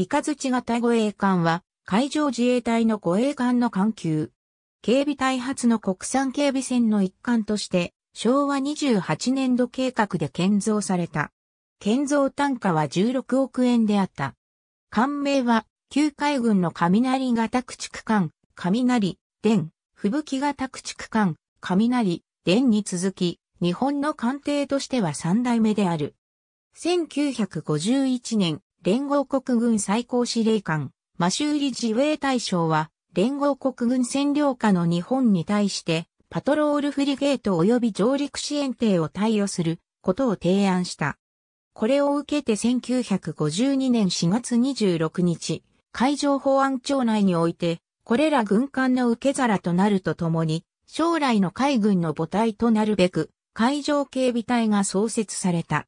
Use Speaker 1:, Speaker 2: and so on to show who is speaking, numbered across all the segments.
Speaker 1: イカズチ型護衛艦は、海上自衛隊の護衛艦の艦級。警備隊発の国産警備船の一環として、昭和28年度計画で建造された。建造単価は16億円であった。艦名は、旧海軍の雷型駆逐艦、雷、電、吹雪型駆逐艦、雷、電に続き、日本の艦艇としては3代目である。1951年、連合国軍最高司令官、マシューリ自衛大将は、連合国軍占領下の日本に対して、パトロールフリゲート及び上陸支援艇を貸与することを提案した。これを受けて1952年4月26日、海上保安庁内において、これら軍艦の受け皿となるとともに、将来の海軍の母体となるべく、海上警備隊が創設された。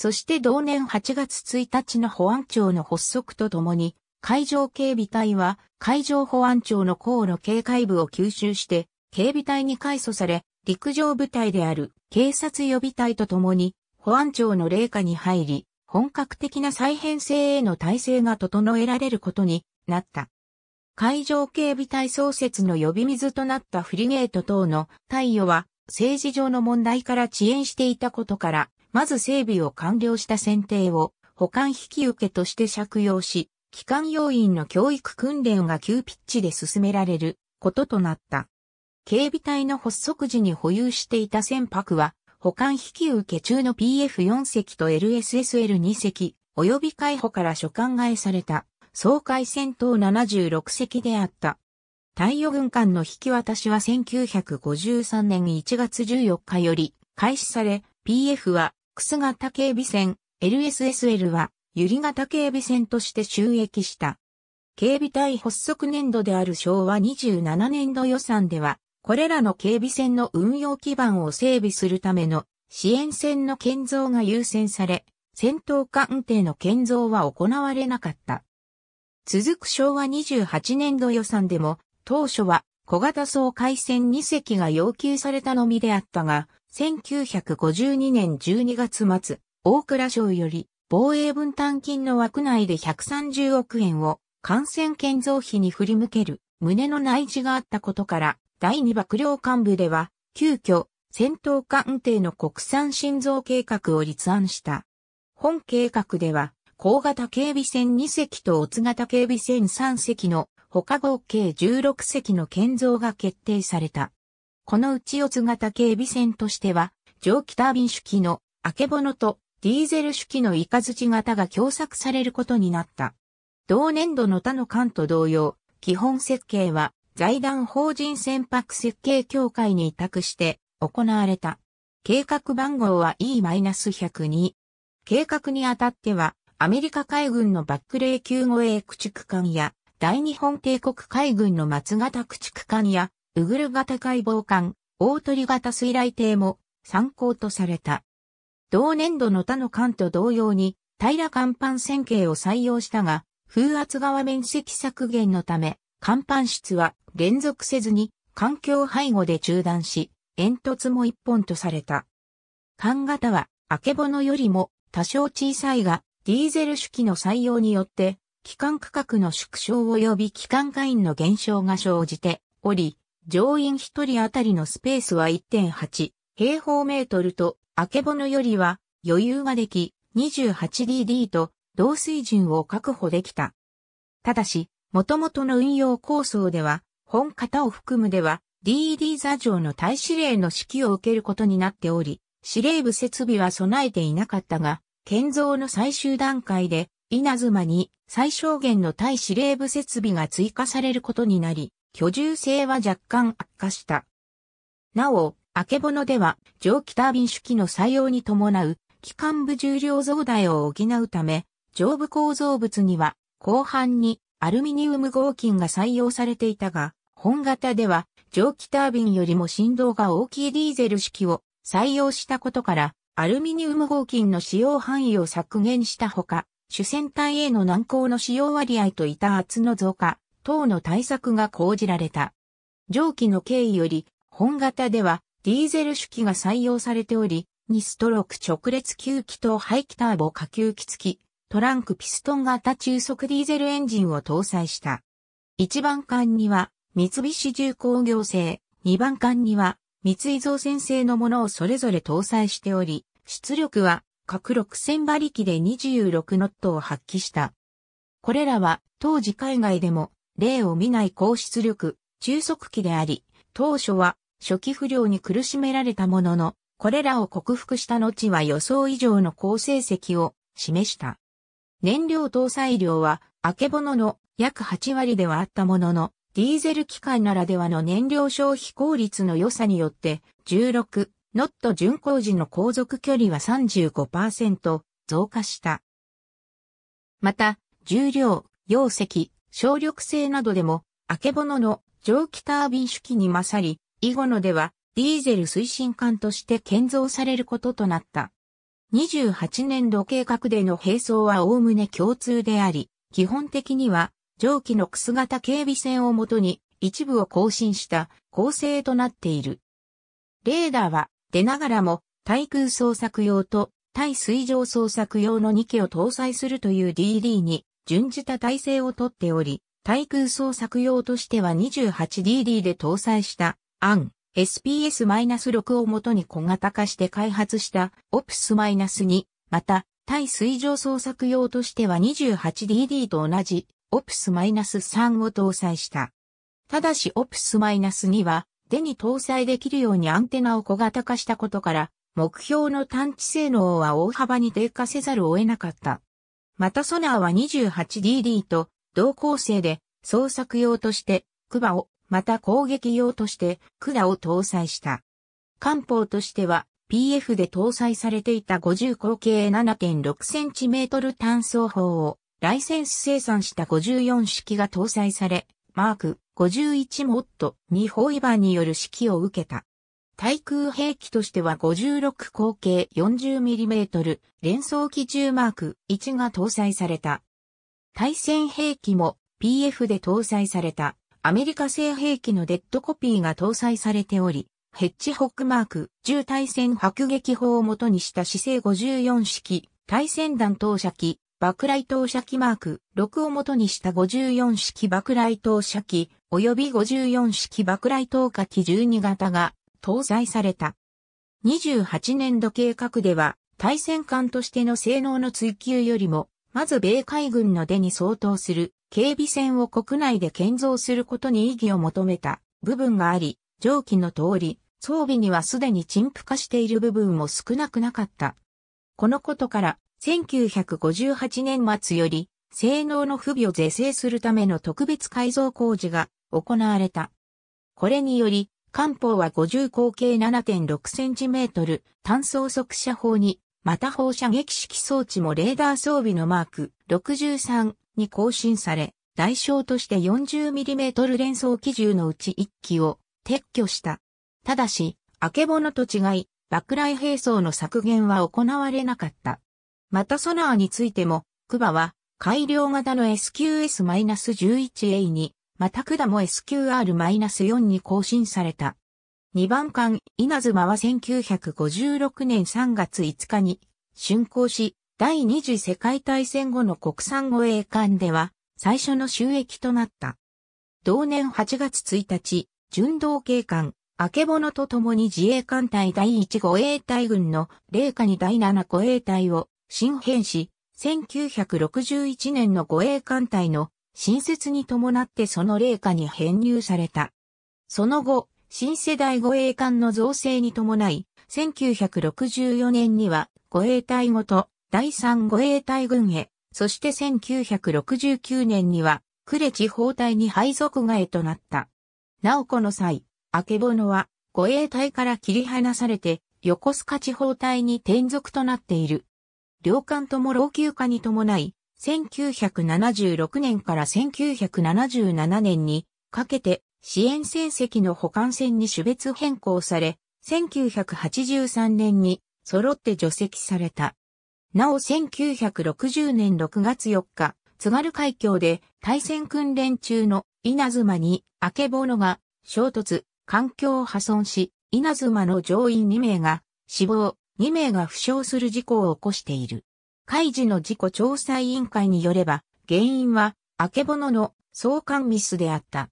Speaker 1: そして同年8月1日の保安庁の発足とともに、海上警備隊は海上保安庁の航路警戒部を吸収して、警備隊に改組され、陸上部隊である警察予備隊とともに、保安庁の霊下に入り、本格的な再編成への体制が整えられることになった。海上警備隊創設の呼び水となったフリゲート等の貸与は政治上の問題から遅延していたことからまず整備を完了した選定を保管引き受けとして借用し、機関要員の教育訓練が急ピッチで進められることとなった。警備隊の発足時に保有していた船舶は、保管引き受け中の PF4 隻と LSSL2 隻、及び海保から所管替えされた、総海戦闘76隻であった。太陽軍艦の引き渡しは1953年1月14日より開始され、PF は X 型警備船 LSSL は、百合型警備船として収益した。警備隊発足年度である昭和27年度予算では、これらの警備船の運用基盤を整備するための支援船の建造が優先され、戦闘艦艇の建造は行われなかった。続く昭和28年度予算でも、当初は小型総海船2隻が要求されたのみであったが、1952年12月末、大蔵省より防衛分担金の枠内で130億円を感染建造費に振り向ける胸の内示があったことから、第2幕僚幹部では、急遽、戦闘艦艇の国産心臓計画を立案した。本計画では、高型警備船2隻と乙型警備船3隻の他合計16隻の建造が決定された。このうち四つ型警備船としては、蒸気タービン式の、あけぼのと、ディーゼル式のイカズチ型が共作されることになった。同年度の他の艦と同様、基本設計は、財団法人船舶設計協会に委託して行われた。計画番号は E-102。計画にあたっては、アメリカ海軍のバックレー級護衛駆逐艦や、大日本帝国海軍の松型駆逐艦や、ウグル型解剖艦、大鳥型水雷艇も参考とされた。同年度の他の艦と同様に、平甲板線形を採用したが、風圧側面積削減のため、甲板室は連続せずに環境背後で中断し、煙突も一本とされた。艦型は、あけぼのよりも多少小さいが、ディーゼル主機の採用によって、機関区画の縮小及び機関会員の減少が生じており、乗員1人あたりのスペースは1.8平方メートルと、あけぼのよりは余裕ができ、28DD と同水準を確保できた。ただし、元々の運用構想では、本型を含むでは、DD 座上の対指令の指揮を受けることになっており、司令部設備は備えていなかったが、建造の最終段階で、稲妻に最小限の対司令部設備が追加されることになり、居住性は若干悪化した。なお、あけぼのでは、蒸気タービン式の採用に伴う、機関部重量増大を補うため、上部構造物には、後半にアルミニウム合金が採用されていたが、本型では、蒸気タービンよりも振動が大きいディーゼル式を採用したことから、アルミニウム合金の使用範囲を削減したほか、主戦体への難航の使用割合と板圧の増加、等の対策が講じられた。上記の経緯より、本型ではディーゼル手機が採用されており、2ストローク直列吸気と排気ターボ下吸気付き、トランクピストン型中速ディーゼルエンジンを搭載した。1番艦には三菱重工業製、2番艦には三井造船製のものをそれぞれ搭載しており、出力は各6000馬力で26ノットを発揮した。これらは当時海外でも例を見ない高出力、中速機であり、当初は初期不良に苦しめられたものの、これらを克服した後は予想以上の好成績を示した。燃料搭載量は、あけぼのの約8割ではあったものの、ディーゼル機関ならではの燃料消費効率の良さによって、16ノット巡航時の航続距離は35%増加した。また、重量、容積、省力性などでも、あけぼのの蒸気タービン主機に勝り、以後のではディーゼル推進艦として建造されることとなった。28年度計画での並走はおおむね共通であり、基本的には蒸気のくす型警備線をもとに一部を更新した構成となっている。レーダーは出ながらも対空捜索用と対水上捜索用の2機を搭載するという DD に準じた体制をとっており、対空捜索用としては 28DD で搭載したアン SPS-6 をもとに小型化して開発した OPS-2、また対水上捜索用としては 28DD と同じ OPS-3 を搭載した。ただし OPS-2 は手に搭載できるようにアンテナを小型化したことから目標の探知性能は大幅に低下せざるを得なかった。またソナーは 28DD と同構成で捜索用としてクバを、また攻撃用としてクラを搭載した。艦砲としては PF で搭載されていた50口径 7.6cm 単装砲をライセンス生産した54式が搭載され、マーク51モット2包囲板による指揮を受けた。対空兵器としては56口径 40mm 連装機銃マーク1が搭載された。対戦兵器も PF で搭載されたアメリカ製兵器のデッドコピーが搭載されており、ヘッジホックマーク10対戦迫撃砲を元にした姿勢54式対戦弾投射機爆雷投射機マーク6を元にした54式爆雷投射機及び54式爆雷投下機12型が搭載された。28年度計画では、対戦艦としての性能の追求よりも、まず米海軍の出に相当する警備船を国内で建造することに意義を求めた部分があり、上記の通り、装備にはすでに陳腐化している部分も少なくなかった。このことから、1958年末より、性能の不備を是正するための特別改造工事が行われた。これにより、漢方は50口径7.6センチメートル、単装速射砲に、また放射撃式装置もレーダー装備のマーク63に更新され、代償として 40mm 連装機銃のうち1機を撤去した。ただし、あけぼのと違い、爆雷兵装の削減は行われなかった。またソナーについても、クバは改良型の SQS-11A にまただも SQR-4 に更新された。2番艦稲妻は1956年3月5日に竣工し、第二次世界大戦後の国産護衛艦では最初の収益となった。同年8月1日、巡道警官、明けぼのと共に自衛艦隊第一護衛隊軍の霊下に第七護衛隊を新編し、1961年の護衛艦隊の新設に伴ってその霊下に編入された。その後、新世代護衛艦の造成に伴い、1964年には護衛隊ごと第三護衛隊軍へ、そして1969年には呉地方隊に配属外となった。なおこの際、明けぼのは護衛隊から切り離されて横須賀地方隊に転属となっている。両艦とも老朽化に伴い、1976年から1977年にかけて支援成績の補完線に種別変更され、1983年に揃って除籍された。なお1960年6月4日、津軽海峡で対戦訓練中の稲妻に明けぼのが衝突、環境を破損し、稲妻の乗員2名が死亡、2名が負傷する事故を起こしている。海事の事故調査委員会によれば、原因は、あけぼのの相関ミスであった。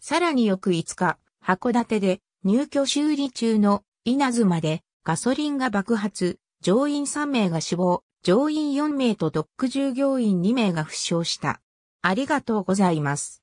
Speaker 1: さらに翌5日、函館で入居修理中の稲妻でガソリンが爆発、乗員3名が死亡、乗員4名とドック従業員2名が負傷した。ありがとうございます。